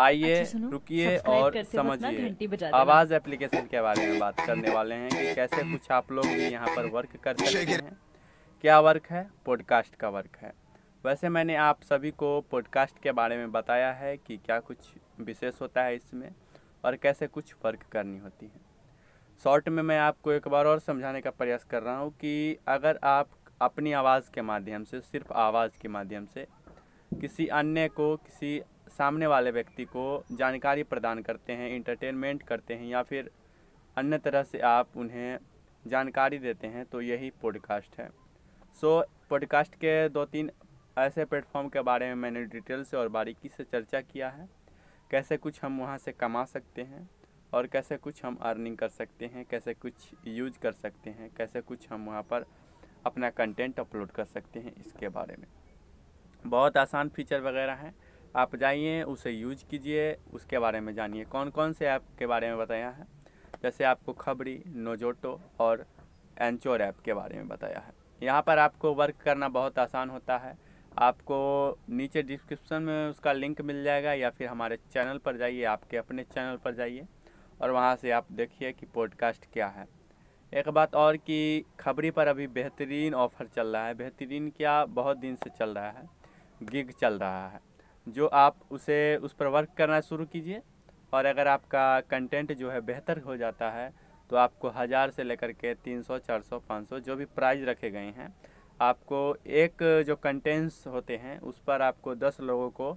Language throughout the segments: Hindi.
आइए रुकिए और समझिए आवाज़ एप्लीकेशन के बारे में बात करने वाले हैं कि कैसे कुछ आप लोग भी यहाँ पर वर्क कर सकते हैं क्या वर्क है पॉडकास्ट का वर्क है वैसे मैंने आप सभी को पॉडकास्ट के बारे में बताया है कि क्या कुछ विशेष होता है इसमें और कैसे कुछ वर्क करनी होती है शॉर्ट में मैं आपको एक बार और समझाने का प्रयास कर रहा हूँ कि अगर आप अपनी आवाज़ के माध्यम से सिर्फ आवाज़ के माध्यम से किसी अन्य को किसी सामने वाले व्यक्ति को जानकारी प्रदान करते हैं इंटरटेनमेंट करते हैं या फिर अन्य तरह से आप उन्हें जानकारी देते हैं तो यही पॉडकास्ट है सो so, पॉडकास्ट के दो तीन ऐसे प्लेटफॉर्म के बारे में मैंने डिटेल से और बारीकी से चर्चा किया है कैसे कुछ हम वहाँ से कमा सकते हैं और कैसे कुछ हम अर्निंग कर सकते हैं कैसे कुछ यूज कर सकते हैं कैसे कुछ हम वहाँ पर अपना कंटेंट अपलोड कर सकते हैं इसके बारे में बहुत आसान फीचर वगैरह हैं आप जाइए उसे यूज कीजिए उसके बारे में जानिए कौन कौन से ऐप के बारे में बताया है जैसे आपको खबरी नोजोटो और एंचोर ऐप के बारे में बताया है यहाँ पर आपको वर्क करना बहुत आसान होता है आपको नीचे डिस्क्रिप्शन में उसका लिंक मिल जाएगा या फिर हमारे चैनल पर जाइए आपके अपने चैनल पर जाइए और वहाँ से आप देखिए कि पॉडकास्ट क्या है एक बात और कि खबरी पर अभी बेहतरीन ऑफ़र चल रहा है बेहतरीन क्या बहुत दिन से चल रहा है गिग चल रहा है जो आप उसे उस पर वर्क करना शुरू कीजिए और अगर आपका कंटेंट जो है बेहतर हो जाता है तो आपको हज़ार से लेकर के तीन सौ चार सौ पाँच सौ जो भी प्राइज रखे गए हैं आपको एक जो कंटेंट्स होते हैं उस पर आपको दस लोगों को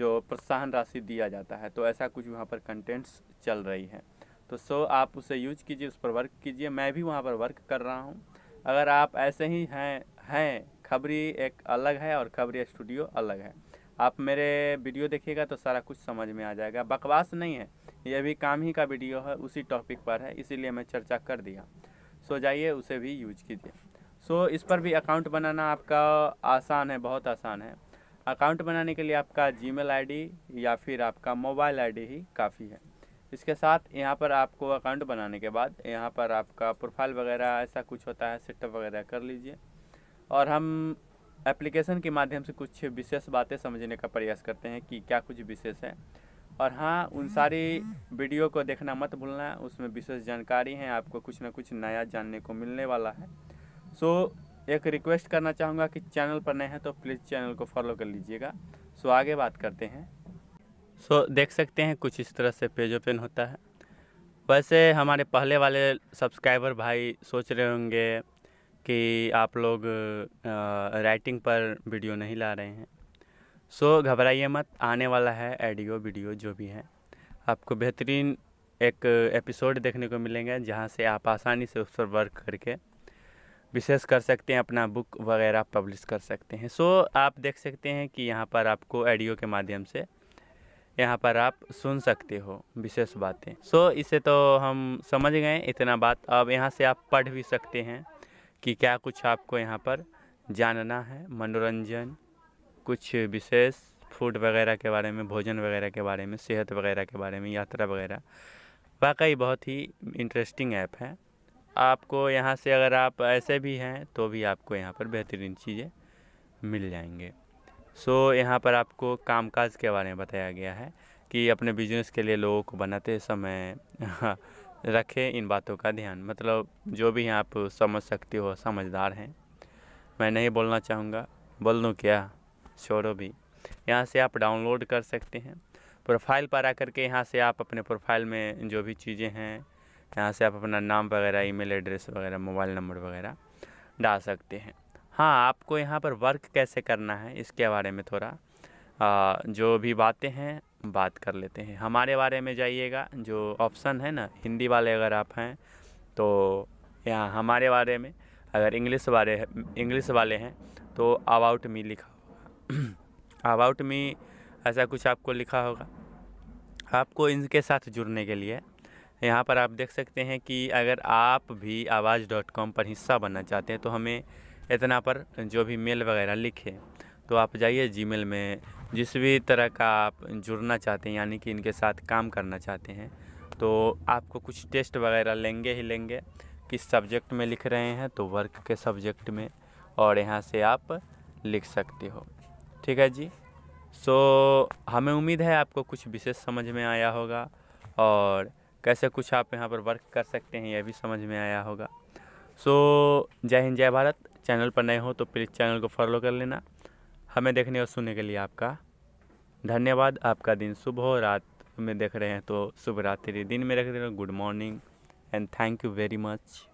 जो प्रोत्साहन राशि दिया जाता है तो ऐसा कुछ वहाँ पर कंटेंट्स चल रही है तो सो आप उसे यूज कीजिए उस पर वर्क कीजिए मैं भी वहाँ पर वर्क कर रहा हूँ अगर आप ऐसे ही हैं हैं खबरी एक अलग है और खबरी स्टूडियो अलग है आप मेरे वीडियो देखिएगा तो सारा कुछ समझ में आ जाएगा बकवास नहीं है यह भी काम ही का वीडियो है उसी टॉपिक पर है इसीलिए मैं चर्चा कर दिया सो जाइए उसे भी यूज कीजिए सो इस पर भी अकाउंट बनाना आपका आसान है बहुत आसान है अकाउंट बनाने के लिए आपका जी मेल या फिर आपका मोबाइल आई ही काफ़ी है इसके साथ यहाँ पर आपको अकाउंट बनाने के बाद यहाँ पर आपका प्रोफाइल वगैरह ऐसा कुछ होता है सेटअप वगैरह कर लीजिए और हम एप्लीकेशन के माध्यम से कुछ विशेष बातें समझने का प्रयास करते हैं कि क्या कुछ विशेष है और हाँ उन सारी वीडियो को देखना मत भूलना उसमें विशेष जानकारी है आपको कुछ ना कुछ नया जानने को मिलने वाला है सो so, एक रिक्वेस्ट करना चाहूँगा कि चैनल पर नए हैं तो प्लीज़ चैनल को फॉलो कर लीजिएगा सो so, आगे बात करते हैं सो so, देख सकते हैं कुछ इस तरह से पेज ओपन होता है वैसे हमारे पहले वाले सब्सक्राइबर भाई सोच रहे होंगे कि आप लोग राइटिंग पर वीडियो नहीं ला रहे हैं सो घबराइए मत आने वाला है एडियो वीडियो जो भी है आपको बेहतरीन एक एपिसोड देखने को मिलेंगे जहाँ से आप आसानी से उस पर वर्क करके विशेष कर सकते हैं अपना बुक वगैरह पब्लिश कर सकते हैं सो आप देख सकते हैं कि यहाँ पर आपको एडियो के माध्यम से यहाँ पर आप सुन सकते हो विशेष बातें सो इसे तो हम समझ गए इतना बात अब यहाँ से आप पढ़ भी सकते हैं कि क्या कुछ आपको यहाँ पर जानना है मनोरंजन कुछ विशेष फूड वगैरह के बारे में भोजन वगैरह के बारे में सेहत वगैरह के बारे में यात्रा वगैरह वाकई बहुत ही इंटरेस्टिंग ऐप है आपको यहाँ से अगर आप ऐसे भी हैं तो भी आपको यहाँ पर बेहतरीन चीज़ें मिल जाएंगे सो so, यहाँ पर आपको कामकाज के बारे में बताया गया है कि अपने बिजनेस के लिए लोगों को बनाते समय रखें इन बातों का ध्यान मतलब जो भी हैं आप समझ सकते हो समझदार हैं मैं नहीं बोलना चाहूँगा बोल दूँ क्या छोड़ो भी यहाँ से आप डाउनलोड कर सकते हैं प्रोफाइल पर आ करके यहाँ से आप अपने प्रोफाइल में जो भी चीज़ें हैं यहाँ से आप अपना नाम वगैरह ईमेल एड्रेस वगैरह मोबाइल नंबर वगैरह डाल सकते हैं हाँ आपको यहाँ पर वर्क कैसे करना है इसके बारे में थोड़ा आ, जो भी बातें हैं बात कर लेते हैं हमारे बारे में जाइएगा जो ऑप्शन है ना हिंदी वाले अगर आप हैं तो यहाँ हमारे बारे में अगर इंग्लिश वाले इंग्लिश वाले हैं तो अबाउट मी लिखा होगा अबाउट मी ऐसा कुछ आपको लिखा होगा आपको इनके साथ जुड़ने के लिए यहाँ पर आप देख सकते हैं कि अगर आप भी आवाज़ डॉट कॉम पर हिस्सा बनना चाहते हैं तो हमें इतना पर जो भी मेल वगैरह लिखे तो आप जाइए जी में जिस भी तरह का आप जुड़ना चाहते हैं यानी कि इनके साथ काम करना चाहते हैं तो आपको कुछ टेस्ट वगैरह लेंगे ही लेंगे किस सब्जेक्ट में लिख रहे हैं तो वर्क के सब्जेक्ट में और यहाँ से आप लिख सकते हो ठीक है जी सो so, हमें उम्मीद है आपको कुछ विशेष समझ में आया होगा और कैसे कुछ आप यहाँ पर वर्क कर सकते हैं यह भी समझ में आया होगा सो so, जय हिंद जय भारत चैनल पर नए हो तो प्लीज़ चैनल को फॉलो कर लेना हमें देखने और सुनने के लिए आपका धन्यवाद आपका दिन शुभ हो रात में देख रहे हैं तो शुभ रात्रि दिन में रख दे good morning and thank you very much